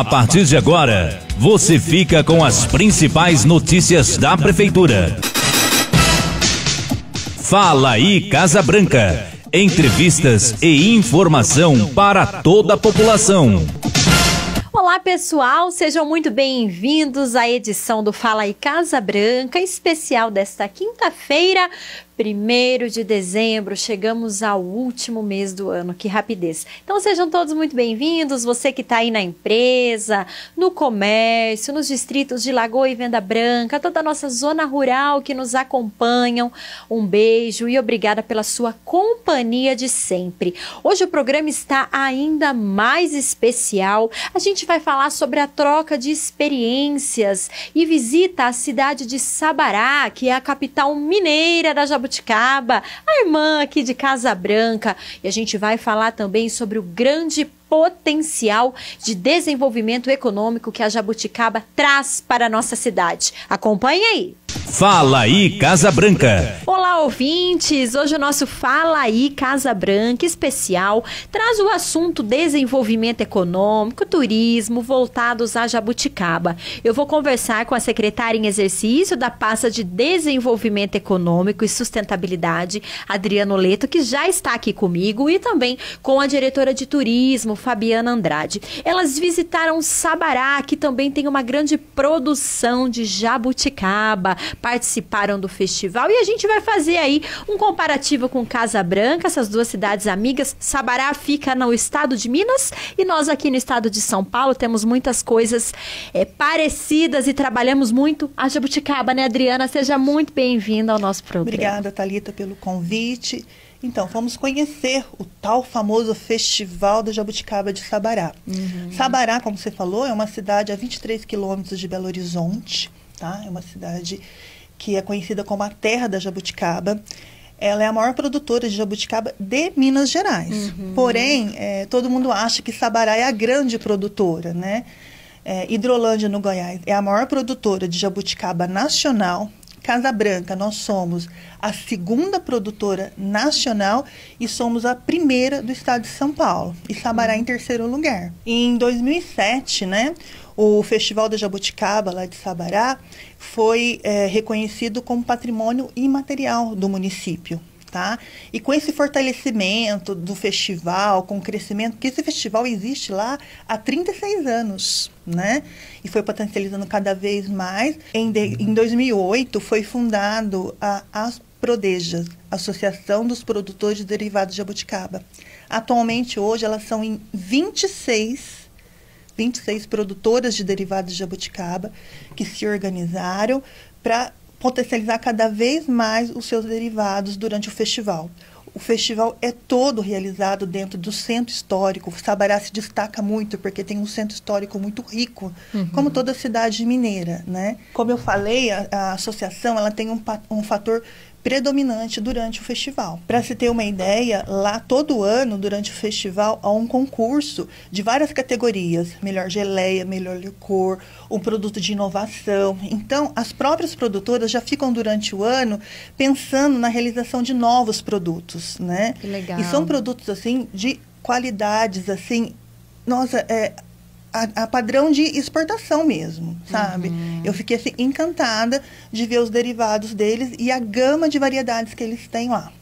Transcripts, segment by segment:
A partir de agora, você fica com as principais notícias da Prefeitura. Fala aí, Casa Branca. Entrevistas e informação para toda a população. Olá pessoal, sejam muito bem-vindos à edição do Fala aí Casa Branca, especial desta quinta-feira, Primeiro de dezembro, chegamos ao último mês do ano, que rapidez. Então sejam todos muito bem-vindos, você que está aí na empresa, no comércio, nos distritos de Lagoa e Venda Branca, toda a nossa zona rural que nos acompanham. Um beijo e obrigada pela sua companhia de sempre. Hoje o programa está ainda mais especial. A gente vai falar sobre a troca de experiências e visita à cidade de Sabará, que é a capital mineira da Jabuticabá Jabuticaba, a irmã aqui de Casa Branca. E a gente vai falar também sobre o grande potencial de desenvolvimento econômico que a Jabuticaba traz para a nossa cidade. Acompanhe aí! Fala aí Casa Branca. Olá ouvintes, hoje o nosso Fala aí Casa Branca especial traz o assunto desenvolvimento econômico, turismo voltados a Jabuticaba. Eu vou conversar com a secretária em exercício da pasta de desenvolvimento econômico e sustentabilidade, Adriano Leto, que já está aqui comigo e também com a diretora de turismo, Fabiana Andrade. Elas visitaram Sabará, que também tem uma grande produção de jabuticaba participaram do festival. E a gente vai fazer aí um comparativo com Casa Branca, essas duas cidades amigas. Sabará fica no estado de Minas e nós aqui no estado de São Paulo temos muitas coisas é, parecidas e trabalhamos muito a Jabuticaba, né, Adriana? Seja muito bem-vinda ao nosso programa. Obrigada, Talita, pelo convite. Então, vamos conhecer o tal famoso Festival da Jabuticaba de Sabará. Uhum. Sabará, como você falou, é uma cidade a 23 quilômetros de Belo Horizonte tá? É uma cidade que é conhecida como a terra da jabuticaba. Ela é a maior produtora de jabuticaba de Minas Gerais. Uhum. Porém, é, todo mundo acha que Sabará é a grande produtora, né? É, Hidrolândia, no Goiás, é a maior produtora de jabuticaba nacional. Casa Branca, nós somos a segunda produtora nacional e somos a primeira do estado de São Paulo. E Sabará uhum. em terceiro lugar. Em 2007, né, o Festival da Jabuticaba, lá de Sabará, foi é, reconhecido como patrimônio imaterial do município. Tá? E com esse fortalecimento do festival, com o crescimento, que esse festival existe lá há 36 anos, né? E foi potencializando cada vez mais. Em, de, em 2008 foi fundado a, a Prodejas, Associação dos Produtores de Derivados de Jabuticaba. Atualmente, hoje, elas são em 26 26 produtoras de derivados de jabuticaba que se organizaram para potencializar cada vez mais os seus derivados durante o festival. O festival é todo realizado dentro do centro histórico. O Sabará se destaca muito porque tem um centro histórico muito rico, uhum. como toda cidade mineira, né? Como eu falei, a, a associação ela tem um, um fator predominante durante o festival. Para se ter uma ideia, lá todo ano, durante o festival, há um concurso de várias categorias: melhor geleia, melhor licor, um produto de inovação. Então, as próprias produtoras já ficam durante o ano pensando na realização de novos produtos, né? Que legal. E são produtos assim de qualidades assim nossa, é, a, a, padrão de exportação mesmo, sabe? Uhum. Eu fiquei assim, encantada de ver os derivados deles e a gama de variedades que eles têm lá.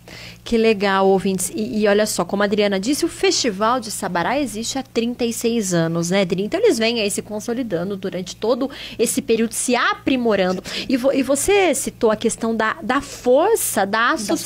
Que legal, ouvintes. E, e, olha só, como a Adriana disse, o Festival de Sabará existe há 36 anos, né, Adri? Então eles vêm aí se consolidando durante todo esse período, se aprimorando. E, vo, e você citou a questão da, da força da associação,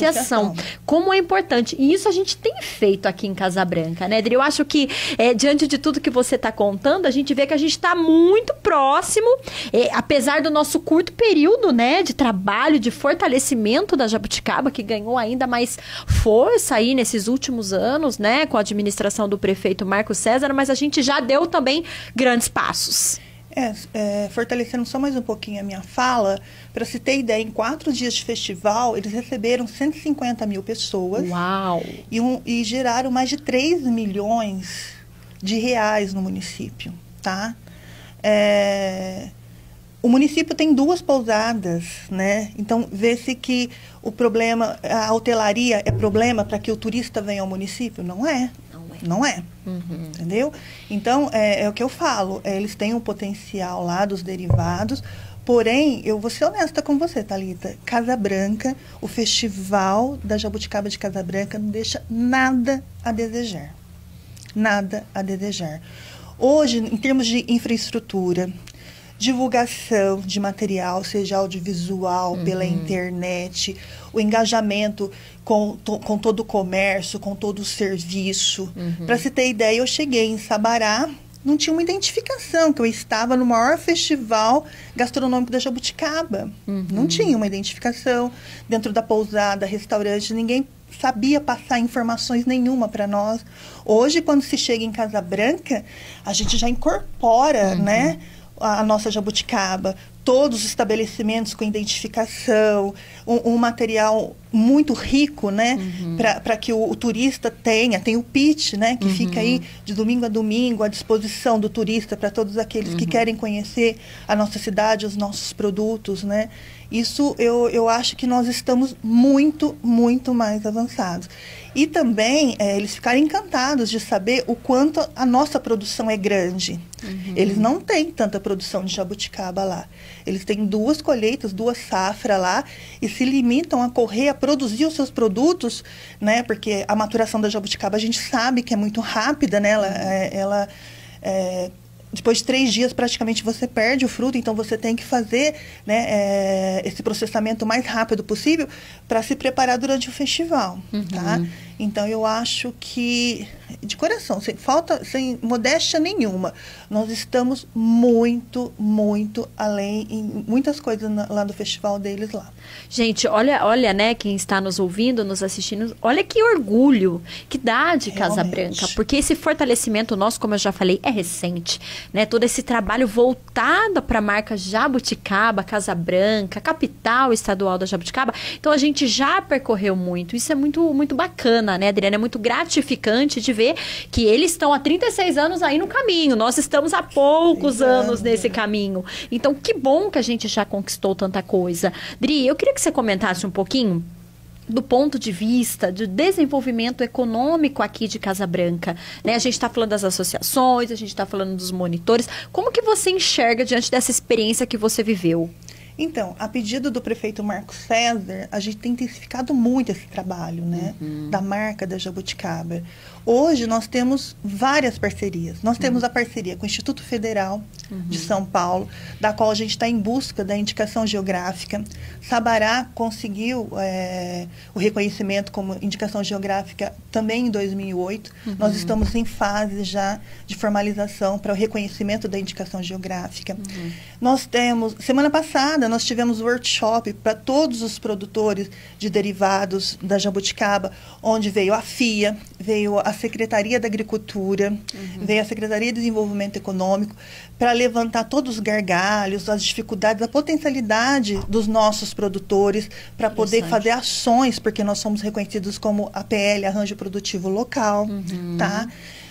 da associação, Como é importante. E isso a gente tem feito aqui em Casa Branca, né, Adri? Eu acho que, é, diante de tudo que você está contando, a gente vê que a gente está muito próximo, é, apesar do nosso curto período, né, de trabalho, de fortalecimento da Jabuticaba, que ganhou ainda mais força aí nesses últimos anos, né, com a administração do prefeito Marco César, mas a gente já deu também grandes passos. É, é, fortalecendo só mais um pouquinho a minha fala, para se ter ideia, em quatro dias de festival, eles receberam 150 mil pessoas. Uau! E, um, e geraram mais de 3 milhões de reais no município, tá? É, o município tem duas pousadas, né? Então vê-se que o problema, a hotelaria é problema para que o turista venha ao município? Não é. Não é. Não é. Uhum. Entendeu? Então é, é, o que eu falo. É, eles têm um potencial lá dos derivados. Porém, eu vou ser honesta com você, Talita. Casa Branca, o festival da Jabuticaba de Casa Branca não deixa nada a desejar. Nada a desejar. Hoje, em termos de infraestrutura, divulgação de material, seja audiovisual, uhum. pela internet, o engajamento com, to, com todo o comércio, com todo o serviço. Uhum. Para se ter ideia, eu cheguei em Sabará, não tinha uma identificação que eu estava no maior festival gastronômico da Jabuticaba. Uhum. Não tinha uma identificação dentro da pousada, restaurante, ninguém sabia passar informações nenhuma para nós. Hoje, quando se chega em Casa Branca, a gente já incorpora, uhum. né? a nossa jabuticaba, todos os estabelecimentos com identificação, um, um material muito rico, né, uhum. para que o, o, turista tenha, tem o pitch, né, que uhum. fica aí de domingo a domingo à disposição do turista para todos aqueles uhum. que querem conhecer a nossa cidade, os nossos produtos, né. Isso eu, eu acho que nós estamos muito, muito mais avançados. E também é, eles ficaram encantados de saber o quanto a nossa produção é grande. Uhum. Eles não têm tanta produção de jabuticaba lá. Eles têm duas colheitas, duas safras lá e se limitam a correr, a produzir os seus produtos, né? Porque a maturação da jabuticaba a gente sabe que é muito rápida, né? Ela, uhum. ela é, depois de três dias praticamente você perde o fruto, então você tem que fazer né, é, esse processamento o mais rápido possível para se preparar durante o festival, tá? uhum. tá? Então eu acho que, de coração, sem falta, sem modéstia nenhuma, nós estamos muito, muito além em muitas coisas na, lá do festival deles lá. Gente, olha, olha, né, quem está nos ouvindo, nos assistindo, olha que orgulho que dá de Casa Branca, porque esse fortalecimento nosso, como eu já falei, é recente, né? Todo esse trabalho voltado para a marca Jabuticaba, Casa Branca, capital estadual da Jabuticaba. Então a gente já percorreu muito. Isso é muito muito bacana né, Adriana? É muito gratificante de ver que eles estão há 36 anos aí no caminho. Nós estamos há poucos anos nesse caminho. Então, que bom que a gente já conquistou tanta coisa. Dri, eu queria que você comentasse um pouquinho do ponto de vista do desenvolvimento econômico aqui de Casa Branca. Né? A gente está falando das associações, a gente está falando dos monitores. Como que você enxerga diante dessa experiência que você viveu? Então, a pedido do prefeito Marco César, a gente tem intensificado muito esse trabalho, né? Uhum. Da marca da jabuticaba. Hoje nós temos várias parcerias. Nós uhum. temos uhum. a parceria com o Instituto Federal uhum. de São Paulo, da qual a gente está em busca da indicação geográfica. Sabará conseguiu é, o reconhecimento como indicação geográfica também em 2008. Uhum. Nós estamos em fase já de formalização para o reconhecimento da indicação geográfica. Uhum. Nós temos, semana passada, nós tivemos workshop para todos os produtores de derivados da jabuticaba, onde veio a FIA, veio a a Secretaria da Agricultura, uhum. veio a Secretaria de Desenvolvimento Econômico, para levantar todos os gargalhos, as dificuldades, a potencialidade dos nossos produtores, para poder fazer ações, porque nós somos reconhecidos como APL, Arranjo Produtivo Local, uhum. tá?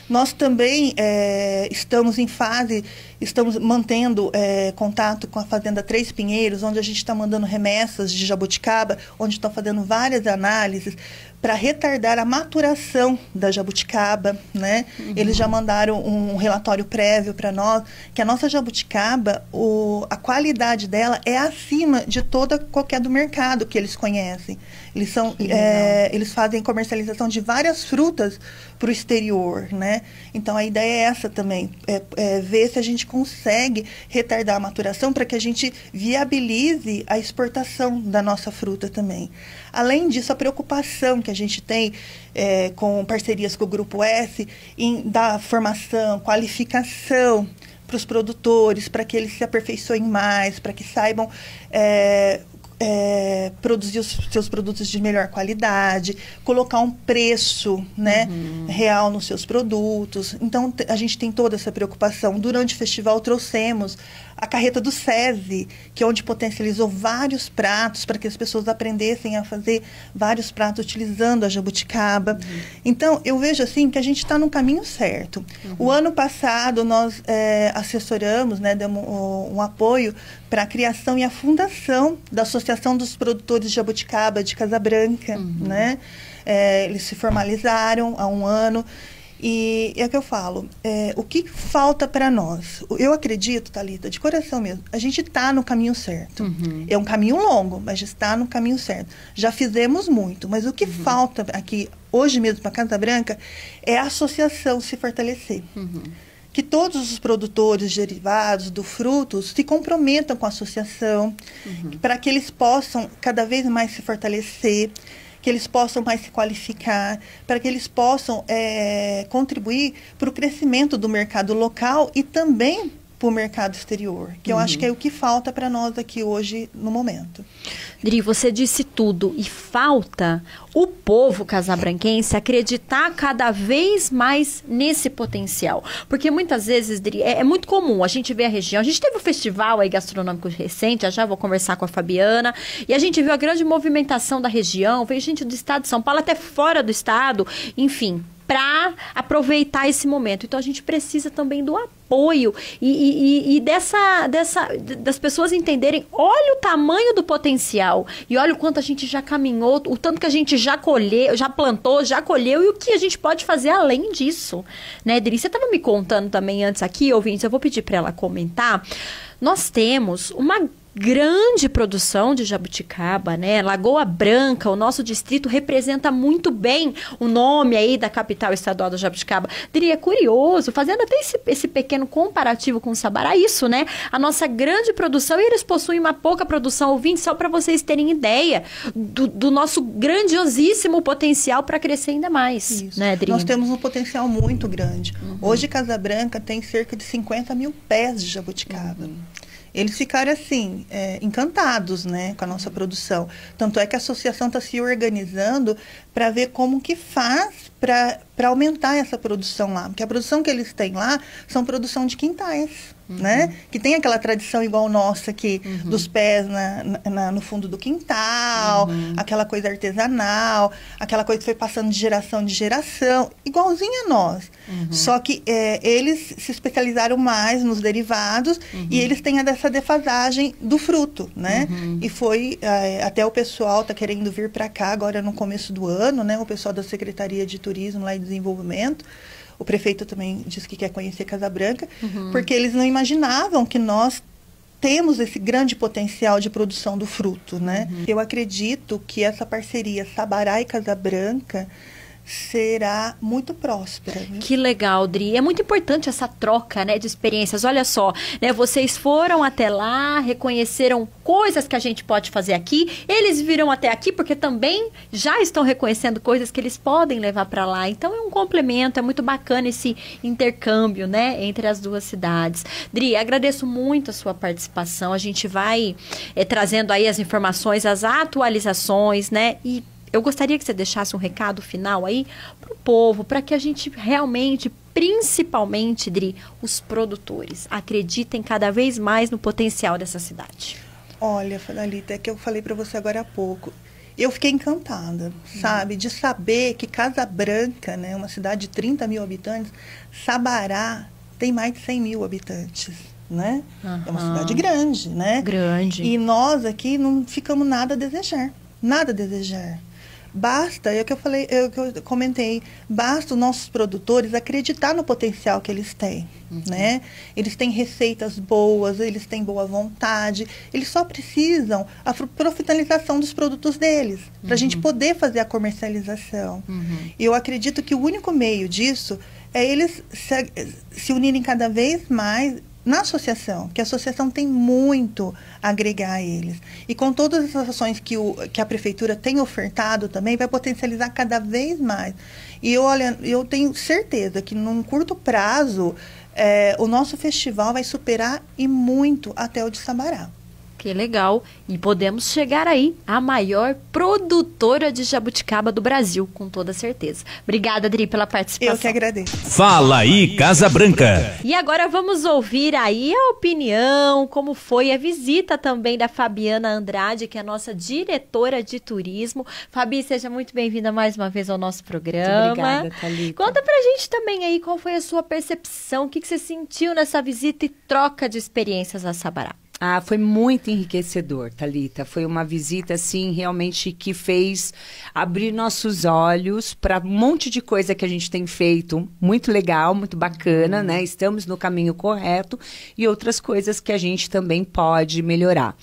Nós também é, estamos em fase, estamos mantendo é, contato com a Fazenda Três Pinheiros, onde a gente está mandando remessas de jabuticaba, onde estão fazendo várias análises para retardar a maturação da jabuticaba, né? Uhum. Eles já mandaram um relatório prévio para nós que a nossa jabuticaba, o, a qualidade dela é acima de toda qualquer do mercado que eles conhecem. Eles, são, é, eles fazem comercialização de várias frutas para o exterior, né? Então a ideia é essa também, é, é ver se a gente consegue retardar a maturação para que a gente viabilize a exportação da nossa fruta também. Além disso, a preocupação que a gente tem é, com parcerias com o Grupo S em dar formação, qualificação para os produtores, para que eles se aperfeiçoem mais, para que saibam é, é, produzir os seus produtos de melhor qualidade, colocar um preço né, uhum. real nos seus produtos. Então, a gente tem toda essa preocupação. Durante o festival, trouxemos a carreta do SESI, que é onde potencializou vários pratos para que as pessoas aprendessem a fazer vários pratos utilizando a jabuticaba. Uhum. Então, eu vejo assim que a gente está no caminho certo. Uhum. O ano passado, nós é, assessoramos, né, demos um, um apoio para a criação e a fundação da Associação dos Produtores de Jabuticaba de Casa Branca. Uhum. Né? É, eles se formalizaram há um ano. E é o que eu falo, é, o que falta para nós? Eu acredito, Talita, de coração mesmo, a gente está no caminho certo. Uhum. É um caminho longo, mas está no caminho certo. Já fizemos muito, mas o que uhum. falta aqui, hoje mesmo, para a Casa Branca, é a associação se fortalecer. Uhum. Que todos os produtores derivados do fruto se comprometam com a associação, uhum. para que eles possam cada vez mais se fortalecer que eles possam mais se qualificar, para que eles possam é, contribuir para o crescimento do mercado local e também para o mercado exterior, que uhum. eu acho que é uhum. o que falta para nós aqui hoje no momento. Dri, você disse tudo e falta o povo casabranquense acreditar cada vez mais nesse potencial, porque muitas vezes, Dri, é, é muito comum a gente ver a região. A gente teve um festival aí gastronômico recente, já, já vou conversar com a Fabiana e a gente viu a grande movimentação da região, veio gente do estado de São Paulo até fora do estado, enfim para aproveitar esse momento. Então a gente precisa também do apoio e, e, e, dessa, dessa das pessoas entenderem, olha o tamanho do potencial e olha o quanto a gente já caminhou, o tanto que a gente já colheu, já plantou, já colheu e o que a gente pode fazer além disso, né, Adri? Você estava me contando também antes aqui, ouvintes, eu vou pedir para ela comentar. Nós temos uma grande produção de jabuticaba, né? Lagoa Branca, o nosso distrito representa muito bem o nome aí da capital estadual do jabuticaba. Diria é curioso, fazendo até esse, esse pequeno comparativo com o Sabará, isso, né? A nossa grande produção, e eles possuem uma pouca produção ouvinte, só para vocês terem ideia do, do nosso grandiosíssimo potencial para crescer ainda mais, isso. né, Adriana? Nós temos um potencial muito grande. Uhum. Hoje, Casa Branca tem cerca de 50 mil pés de jabuticaba. Uhum eles ficaram assim é, encantados né com a nossa uhum. produção tanto é que a associação está se organizando para ver como que faz para aumentar essa produção lá porque a produção que eles têm lá são produção de quintais uhum. né? Que tem aquela tradição igual nossa aqui, uhum. dos pés na, na, no fundo do quintal, uhum. aquela coisa artesanal, aquela coisa que foi passando de geração de geração, igualzinha a nós. Uhum. Só que é, eles se especializaram mais nos derivados e uhum. eles têm essa defasagem do fruto, né? Uhum. E foi é, até o pessoal tá querendo vir para cá agora no começo do ano, né? O pessoal da Secretaria de Turismo lá e Desenvolvimento o prefeito também disse que quer conhecer Casabranca, uhum. porque eles não imaginavam que nós temos esse grande potencial de produção do fruto, né? Uhum. Eu acredito que essa parceria Sabará e Casa Branca será muito próspera. Viu? Que legal, Dri. É muito importante essa troca né, de experiências. Olha só, né, vocês foram até lá, reconheceram coisas que a gente pode fazer aqui. Eles viram até aqui porque também já estão reconhecendo coisas que eles podem levar para lá. Então é um complemento, é muito bacana esse intercâmbio né, entre as duas cidades. Dri, agradeço muito a sua participação. A gente vai é, trazendo aí as informações, as atualizações, né? E eu gostaria que você deixasse um recado final aí para o povo, para que a gente realmente, principalmente, Dri, os produtores, acreditem cada vez mais no potencial dessa cidade. Olha, Fanalita, é que eu falei para você agora há pouco. Eu fiquei encantada, sabe, de saber que Casa Branca, né, uma cidade de 30 mil habitantes, Sabará tem mais de 100 mil habitantes. Né? Uhum. É uma cidade grande, né? Grande. E nós aqui não ficamos nada a desejar. Nada a desejar. Basta, é o que eu falei, é o que eu comentei, basta os nossos produtores acreditar no potencial que eles têm, uhum. né? Eles têm receitas boas, eles têm boa vontade, eles só precisam a profissionalização dos produtos deles, para a gente uhum. poder fazer a comercialização. Uhum. Eu acredito que o único meio disso é eles se, se unirem cada vez mais na associação, que a associação tem muito a agregar a eles. E com todas as ações que, o, que a prefeitura tem ofertado também, vai potencializar cada vez mais. E eu, olha, eu tenho certeza que num curto prazo, é, o nosso festival vai superar e muito até o de Sabará. Que legal! E podemos chegar aí à maior produtora de jabuticaba do Brasil, com toda certeza. Obrigada, Adri, pela participação. Eu que agradeço. Fala aí, Casa Branca. E agora vamos ouvir aí a opinião, como foi a visita também da Fabiana Andrade, que é a nossa diretora de turismo. Fabi, seja muito bem-vinda mais uma vez ao nosso programa. Muito obrigada, Thalita. Conta pra gente também aí qual foi a sua percepção, o que, que você sentiu nessa visita e troca de experiências a Sabará. Ah, foi muito enriquecedor, Talita. Foi uma visita assim realmente que fez abrir nossos olhos para um monte de coisa que a gente tem feito, muito legal, muito bacana, uhum. né? Estamos no caminho correto e outras coisas que a gente também pode melhorar.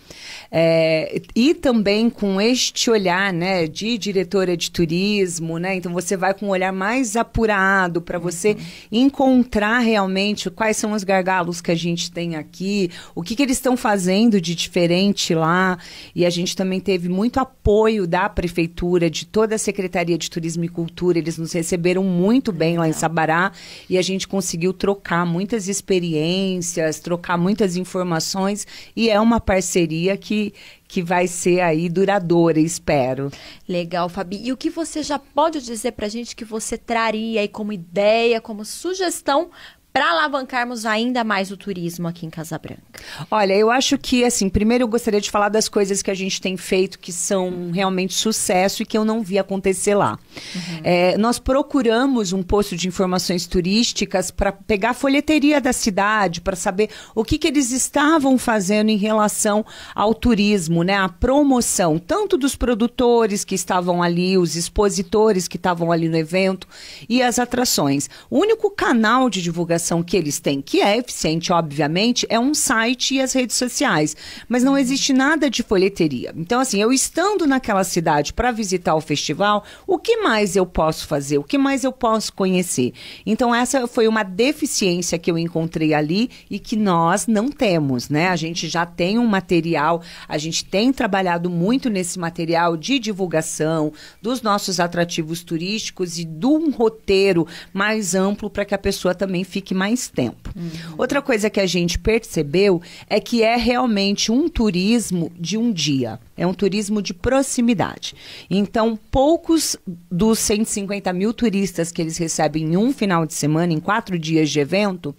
É, e também com este olhar, né, de diretora de turismo, né? Então você vai com um olhar mais apurado para você uhum. encontrar realmente quais são os gargalos que a gente tem aqui, o que que eles estão fazendo fazendo de diferente lá. E a gente também teve muito apoio da prefeitura, de toda a Secretaria de Turismo e Cultura. Eles nos receberam muito bem lá em Sabará e a gente conseguiu trocar muitas experiências, trocar muitas informações. E é uma parceria que, que vai ser aí duradoura, espero. Legal, Fabi. E o que você já pode dizer para a gente que você traria aí como ideia, como sugestão para alavancarmos ainda mais o turismo aqui em Casabranca? Olha, eu acho que, assim, primeiro eu gostaria de falar das coisas que a gente tem feito que são realmente sucesso e que eu não vi acontecer lá. Uhum. É, nós procuramos um posto de informações turísticas para pegar a folheteria da cidade, para saber o que, que eles estavam fazendo em relação ao turismo, né? A promoção, tanto dos produtores que estavam ali, os expositores que estavam ali no evento e as atrações. O único canal de divulgação comunicação que eles têm, que é eficiente, obviamente, é um site e as redes sociais. Mas não existe nada de folheteria. Então, assim, eu estando naquela cidade para visitar o festival, o que mais eu posso fazer? O que mais eu posso conhecer? Então, essa foi uma deficiência que eu encontrei ali e que nós não temos, né? A gente já tem um material, a gente tem trabalhado muito nesse material de divulgação dos nossos atrativos turísticos e de um roteiro mais amplo para que a pessoa também fique mais tempo. Uhum. Outra coisa que a gente percebeu é que é realmente um turismo de um dia. É um turismo de proximidade. Então, poucos dos 150 mil turistas que eles recebem em um final de semana, em quatro dias de evento,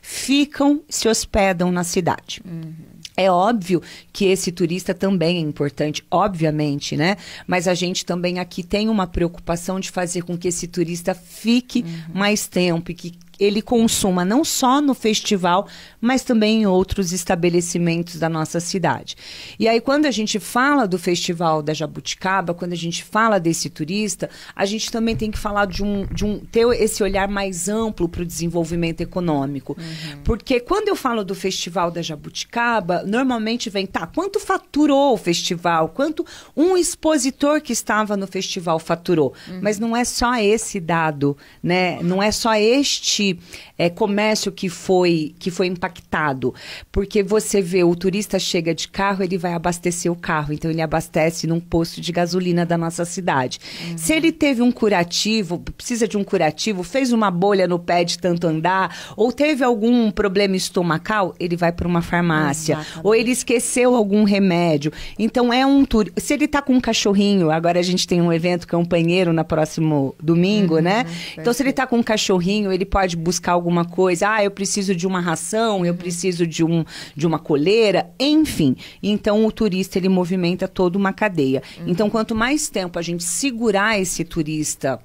ficam, se hospedam na cidade. Uhum. É óbvio que esse turista também é importante, obviamente, né? Mas a gente também aqui tem uma preocupação de fazer com que esse turista fique uhum. mais tempo e que ele consuma não só no festival, mas também em outros estabelecimentos da nossa cidade. E aí, quando a gente fala do Festival da Jabuticaba, quando a gente fala desse turista, a gente também tem que falar de um, de um ter esse olhar mais amplo para o desenvolvimento econômico. Uhum. Porque quando eu falo do Festival da Jabuticaba, normalmente vem, tá, quanto faturou o festival? Quanto um expositor que estava no festival faturou? Uhum. Mas não é só esse dado, né? Não é só este é, comércio que foi, que foi impactado. Porque você vê, o turista chega de carro, ele vai abastecer o carro. Então, ele abastece num posto de gasolina da nossa cidade. Uhum. Se ele teve um curativo, precisa de um curativo, fez uma bolha no pé de tanto andar, ou teve algum problema estomacal, ele vai para uma farmácia. Ou ele esqueceu algum remédio. Então, é um turista. Se ele está com um cachorrinho, agora a gente tem um evento campanheiro na próximo domingo, uhum. né? Então, se ele está com um cachorrinho, ele pode pode buscar alguma coisa. Ah, eu preciso de uma ração, eu uhum. preciso de, um, de uma coleira, enfim. Então, o turista, ele movimenta toda uma cadeia. Uhum. Então, quanto mais tempo a gente segurar esse turista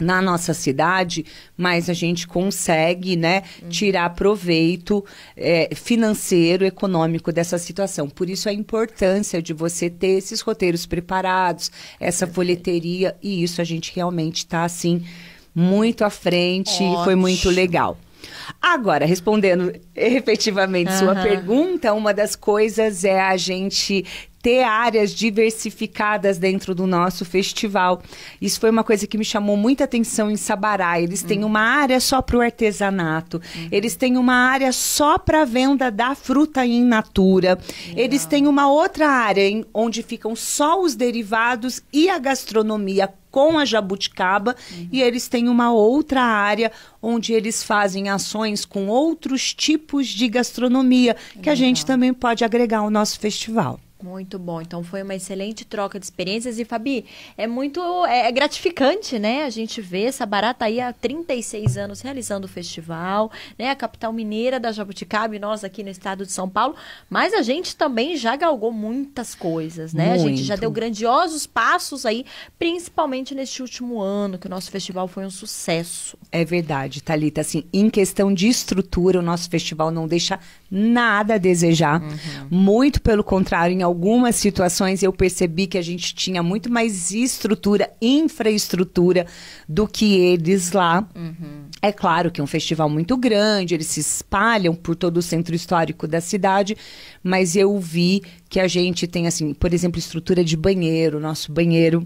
na nossa cidade, mas a gente consegue, né, uhum. tirar proveito é, financeiro, econômico dessa situação. Por isso a importância de você ter esses roteiros preparados, essa folheteria e isso a gente realmente está assim muito à frente Ótimo. e foi muito legal. Agora, respondendo efetivamente uhum. sua pergunta, uma das coisas é a gente ter áreas diversificadas dentro do nosso festival. Isso foi uma coisa que me chamou muita atenção em Sabará. Eles têm hum. uma área só para o artesanato, uhum. eles têm uma área só para venda da fruta in natura, eles têm uma outra área em, onde ficam só os derivados e a gastronomia com a jabuticaba uhum. e eles têm uma outra área onde eles fazem ações com outros tipos de gastronomia que a gente também pode agregar ao nosso festival. Muito bom. Então foi uma excelente troca de experiências. E, Fabi, é muito é, é gratificante, né? A gente vê essa barata aí há 36 anos realizando o festival, né? A capital mineira da Jabuticaba e nós aqui no estado de São Paulo. Mas a gente também já galgou muitas coisas, né? Muito. A gente já deu grandiosos passos aí, principalmente neste último ano, que o nosso festival foi um sucesso. É verdade, Thalita. Assim, em questão de estrutura, o nosso festival não deixa nada a desejar. Uhum. Muito pelo contrário, em algumas situações eu percebi que a gente tinha muito mais estrutura, infraestrutura do que eles lá. Uhum. É claro que é um festival muito grande, eles se espalham por todo o centro histórico da cidade, mas eu vi que a gente tem, assim, por exemplo, estrutura de banheiro, nosso banheiro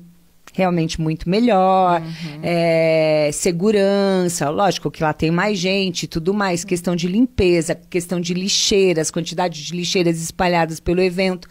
realmente muito melhor, uhum. é, segurança, lógico que lá tem mais gente e tudo mais, questão de limpeza, questão de lixeiras, quantidade de lixeiras espalhadas pelo evento.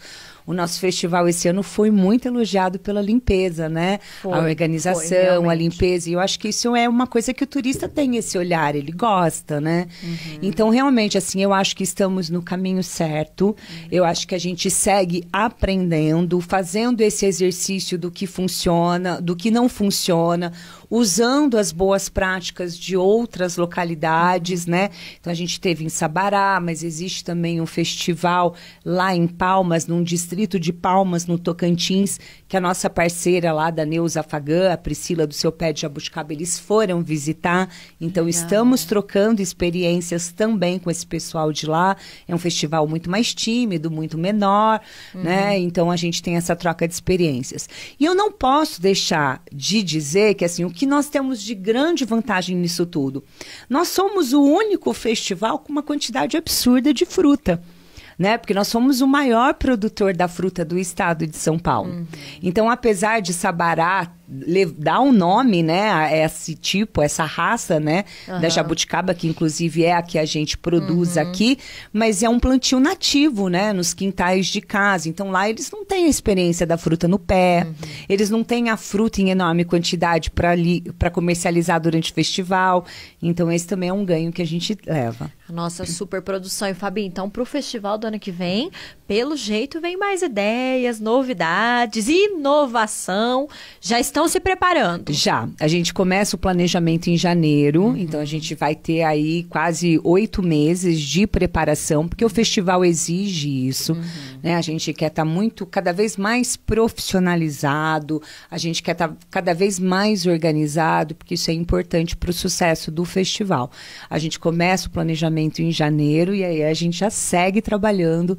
O nosso festival esse ano foi muito elogiado pela limpeza, né? Foi, a organização, foi, a limpeza. E eu acho que isso é uma coisa que o turista tem esse olhar, ele gosta, né? Uhum. Então, realmente, assim, eu acho que estamos no caminho certo. Uhum. Eu acho que a gente segue aprendendo, fazendo esse exercício do que funciona, do que não funciona usando as boas práticas de outras localidades, né? Então a gente teve em Sabará, mas existe também um festival lá em Palmas, num distrito de Palmas, no Tocantins, que a nossa parceira lá da Neuza Fagã, a Priscila do seu pé de jabuticaba, eles foram visitar. Então Legal. estamos trocando experiências também com esse pessoal de lá. É um festival muito mais tímido, muito menor, uhum. né? Então a gente tem essa troca de experiências. E eu não posso deixar de dizer que assim, o que nós temos de grande vantagem nisso tudo? Nós somos o único festival com uma quantidade absurda de fruta. Né? Porque nós somos o maior produtor da fruta do estado de São Paulo. Uhum. Então, apesar de Sabará dar um nome, né, a esse tipo, essa raça, né, uhum. da jabuticaba, que inclusive é a que a gente produz uhum. aqui, mas é um plantio nativo, né, nos quintais de casa. Então lá eles não têm a experiência da fruta no pé, uhum. eles não têm a fruta em enorme quantidade para comercializar durante o festival. Então esse também é um ganho que a gente leva. A nossa super produção. E Fabi, então para o festival do ano que vem, pelo jeito vem mais ideias, novidades, inovação. Já estão estão se preparando? Já. A gente começa o planejamento em janeiro, uhum. então a gente vai ter aí quase oito meses de preparação, porque o festival exige isso. Uhum. Né? A gente quer estar tá muito, cada vez mais profissionalizado, a gente quer estar tá cada vez mais organizado, porque isso é importante para o sucesso do festival. A gente começa o planejamento em janeiro e aí a gente já segue trabalhando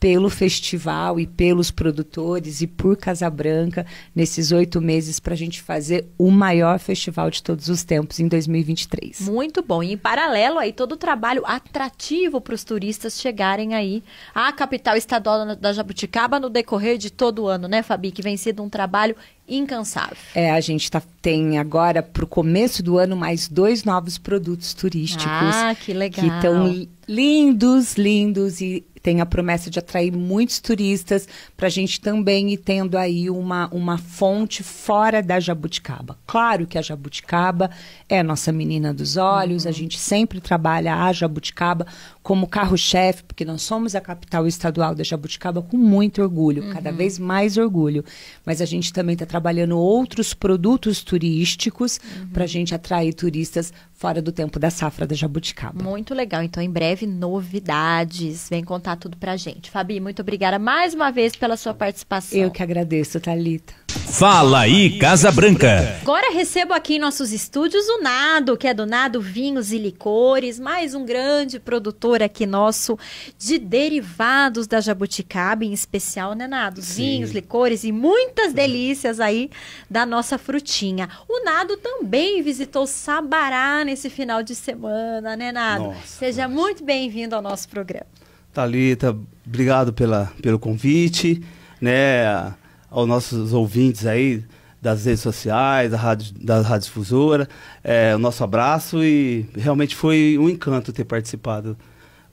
pelo festival e pelos produtores e por Casa Branca nesses oito meses para a gente fazer o maior festival de todos os tempos em 2023. Muito bom. E em paralelo aí, todo o trabalho atrativo para os turistas chegarem aí à capital estadual da Jabuticaba no decorrer de todo o ano, né, Fabi? Que vem sido um trabalho incansável. É, a gente tá, tem agora para o começo do ano mais dois novos produtos turísticos. Ah, que legal. Que estão lindos, lindos e tem a promessa de atrair muitos turistas para a gente também ir tendo aí uma, uma fonte fora da jabuticaba. Claro que a jabuticaba é a nossa menina dos olhos, uhum. a gente sempre trabalha a jabuticaba como carro-chefe, porque nós somos a capital estadual da jabuticaba com muito orgulho, uhum. cada vez mais orgulho. Mas a gente também está trabalhando outros produtos turísticos uhum. para a gente atrair turistas fora do tempo da safra da jabuticaba. Muito legal. Então, em breve breve novidades. Vem contar tudo pra gente. Fabi, muito obrigada mais uma vez pela sua participação. Eu que agradeço, Thalita. Fala aí, Casa Branca. Agora recebo aqui em nossos estúdios o Nado, que é do Nado Vinhos e Licores, mais um grande produtor aqui nosso de derivados da jabuticaba, em especial, né, Nado? Vinhos, licores e muitas delícias aí da nossa frutinha. O Nado também visitou Sabará nesse final de semana, né, Nado? Nossa, Seja nossa. muito bem-vindo ao nosso programa. Talita, obrigado pela, pelo convite, né? aos nossos ouvintes aí das redes sociais, da rádio, da rádio difusora, é, o nosso abraço e realmente foi um encanto ter participado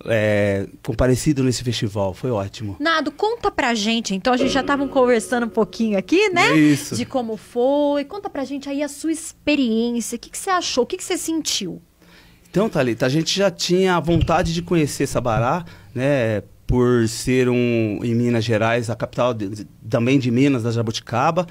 é, comparecido nesse festival. Foi ótimo. Nado, conta pra gente. Então, a gente já estava conversando um pouquinho aqui, né? Isso. De como foi. Conta pra gente aí a sua experiência. O que, que você achou? O que, que você sentiu? Então, Thalita, a gente já tinha a vontade de conhecer Sabará, né? por ser um em Minas Gerais, a capital de, também de Minas, da Jabuticaba,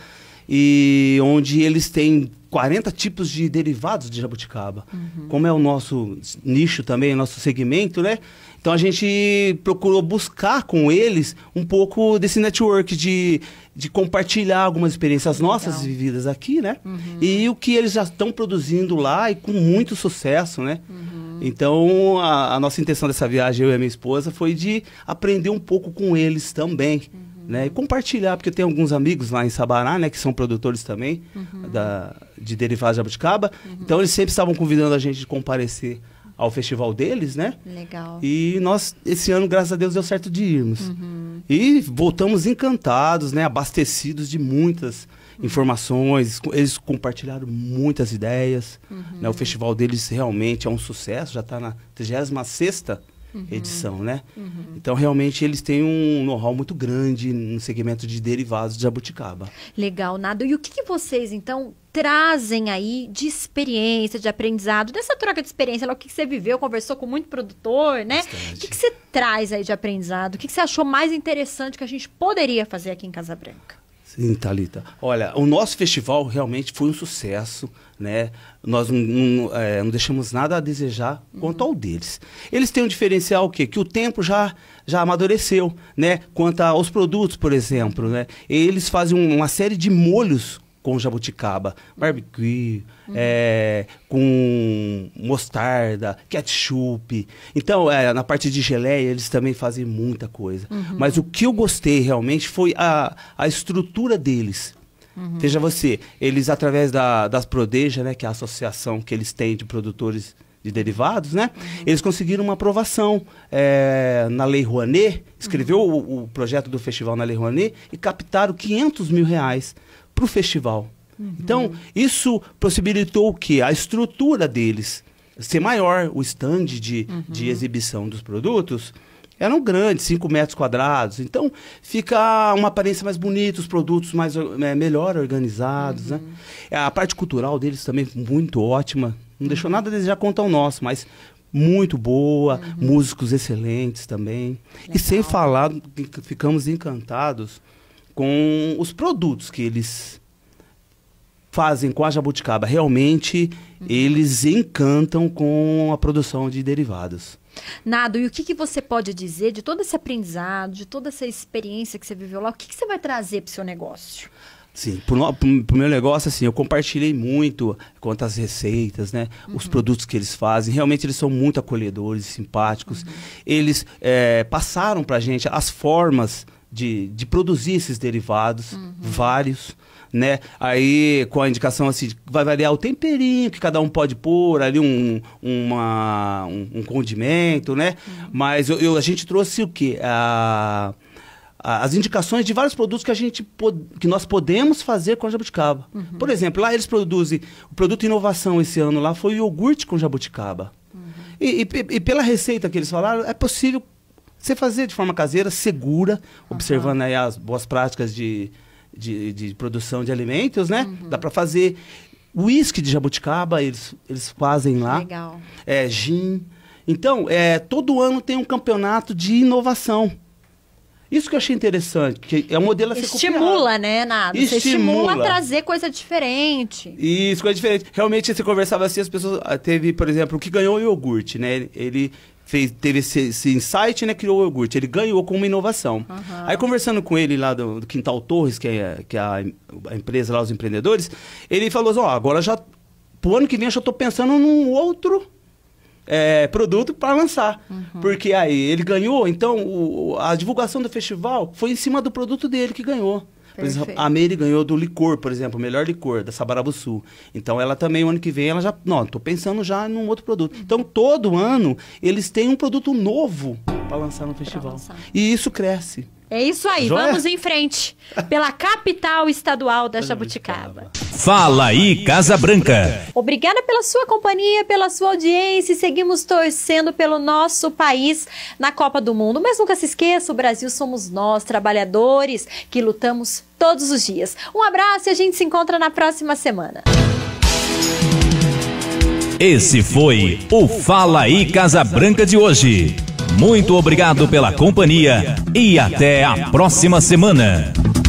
e onde eles têm 40 tipos de derivados de jabuticaba. Uhum. Como é o nosso nicho também, o nosso segmento, né? Então a gente procurou buscar com eles um pouco desse network de, de compartilhar algumas experiências Legal. nossas vividas aqui, né? Uhum. E o que eles já estão produzindo lá e com muito sucesso, né? Uhum. Então a, a, nossa intenção dessa viagem, eu e a minha esposa, foi de aprender um pouco com eles também. Uhum. Né, e compartilhar, porque eu tenho alguns amigos lá em Sabará, né, que são produtores também uhum. da, de derivados de jabuticaba. Uhum. Então eles sempre estavam convidando a gente de comparecer ao festival deles, né? Legal. E nós, esse ano, graças a Deus, deu certo de irmos. Uhum. E voltamos encantados, né? Abastecidos de muitas uhum. informações, eles compartilharam muitas ideias. Uhum. Né? O festival deles realmente é um sucesso, já está na 36ª uhum. edição, né? Uhum. Então, realmente, eles têm um know-how muito grande no segmento de derivados de jabuticaba. Legal, Nado. E o que, que vocês, então, trazem aí de experiência, de aprendizado, dessa troca de experiência, o que, que você viveu, conversou com muito produtor, né? Bastante. O que, que você traz aí de aprendizado? O que, que você achou mais interessante que a gente poderia fazer aqui em Casa Branca? Sim, Thalita. Olha, o nosso festival realmente foi um sucesso, né? Nós não, não, é, não deixamos nada a desejar quanto ao deles. Eles têm um diferencial o quê? Que o tempo já, já amadureceu, né? Quanto aos produtos, por exemplo, né? Eles fazem uma série de molhos com jabuticaba, barbecue, uhum. é, com mostarda, ketchup. Então, é, na parte de geleia, eles também fazem muita coisa. Uhum. Mas o que eu gostei realmente foi a, a estrutura deles. Uhum. Veja você, eles através da, das Prodeja, né, que é a associação que eles têm de produtores de derivados, né? Uhum. Eles conseguiram uma aprovação é, na Lei Rouanet, escreveu uhum. o, o, projeto do festival na Lei Rouanet e captaram 500 mil reais para o festival. Uhum. Então, isso possibilitou o quê? A estrutura deles ser maior, o stand de, uhum. de exibição dos produtos eram grandes, 5 metros quadrados. Então, fica uma aparência mais bonita, os produtos mais, é, melhor organizados. Né? Uhum. Né? A parte cultural deles também muito ótima. Não deixou nada a desejar quanto ao nosso, mas muito boa, uhum. músicos excelentes também. Legal. E sem falar, ficamos encantados com os produtos que eles fazem com a jabuticaba. Realmente, uhum. eles encantam com a produção de derivados. Nado, e o que, que você pode dizer de todo esse aprendizado, de toda essa experiência que você viveu lá? O que, que você vai trazer para o seu negócio? Sim, para o meu negócio, assim, eu compartilhei muito quanto às receitas, né? Uhum. Os produtos que eles fazem. Realmente, eles são muito acolhedores, simpáticos. Uhum. Eles é, passaram para gente as formas de, de produzir esses derivados, uhum. vários. Né? Aí, com a indicação assim, vai variar o temperinho que cada um pode pôr, ali um, uma, um, um condimento, né? Uhum. Mas eu, eu, a gente trouxe o quê? A, a, as indicações de vários produtos que a gente pod, que nós podemos fazer com a jabuticaba. Uhum. Por exemplo, lá eles produzem, o produto inovação esse ano lá foi o iogurte com jabuticaba. Uhum. E, e, e, pela receita que eles falaram, é possível você fazer de forma caseira, segura, uhum. observando aí as boas práticas de, de, de produção de alimentos, né? Uhum. Dá para fazer. Whisky de jabuticaba, eles, eles fazem lá. Legal. É, gin. Então, é, todo ano tem um campeonato de inovação. Isso que eu achei interessante, que é um modelo a ser Estimula, copiado. né, Nada? Estimula. Você estimula a trazer coisa diferente. Isso, coisa diferente. Realmente, você conversava assim, as pessoas... Ah, teve, por exemplo, o que ganhou o iogurte, né? Ele, fez, teve esse, esse, insight, né? Criou o iogurte. Ele ganhou com uma inovação. Uhum. Aí conversando com ele lá do, do Quintal Torres, que é, que é a, a, empresa lá, os empreendedores, ele falou assim, ó, oh, agora já. Pro ano que vem eu já tô pensando num outro é, produto para lançar. Uhum. Porque aí ele ganhou, então o, a divulgação do festival foi em cima do produto dele que ganhou. Por exemplo, a Mary ganhou do licor, por exemplo, melhor licor da Sabarabuçu. Então ela também, o ano que vem, ela já. Não, tô pensando já num outro produto. Uhum. Então todo ano eles têm um produto novo para lançar no festival. Lançar. E isso cresce. É isso aí, Joia? vamos em frente pela capital estadual da Jabuticaba. Fala aí, Casa Branca. Obrigada pela sua companhia, pela sua audiência. Seguimos torcendo pelo nosso país na Copa do Mundo. Mas nunca se esqueça, o Brasil somos nós, trabalhadores, que lutamos todos os dias. Um abraço e a gente se encontra na próxima semana. Esse foi o Fala aí Casa Branca de hoje. Muito obrigado pela companhia e até a próxima semana.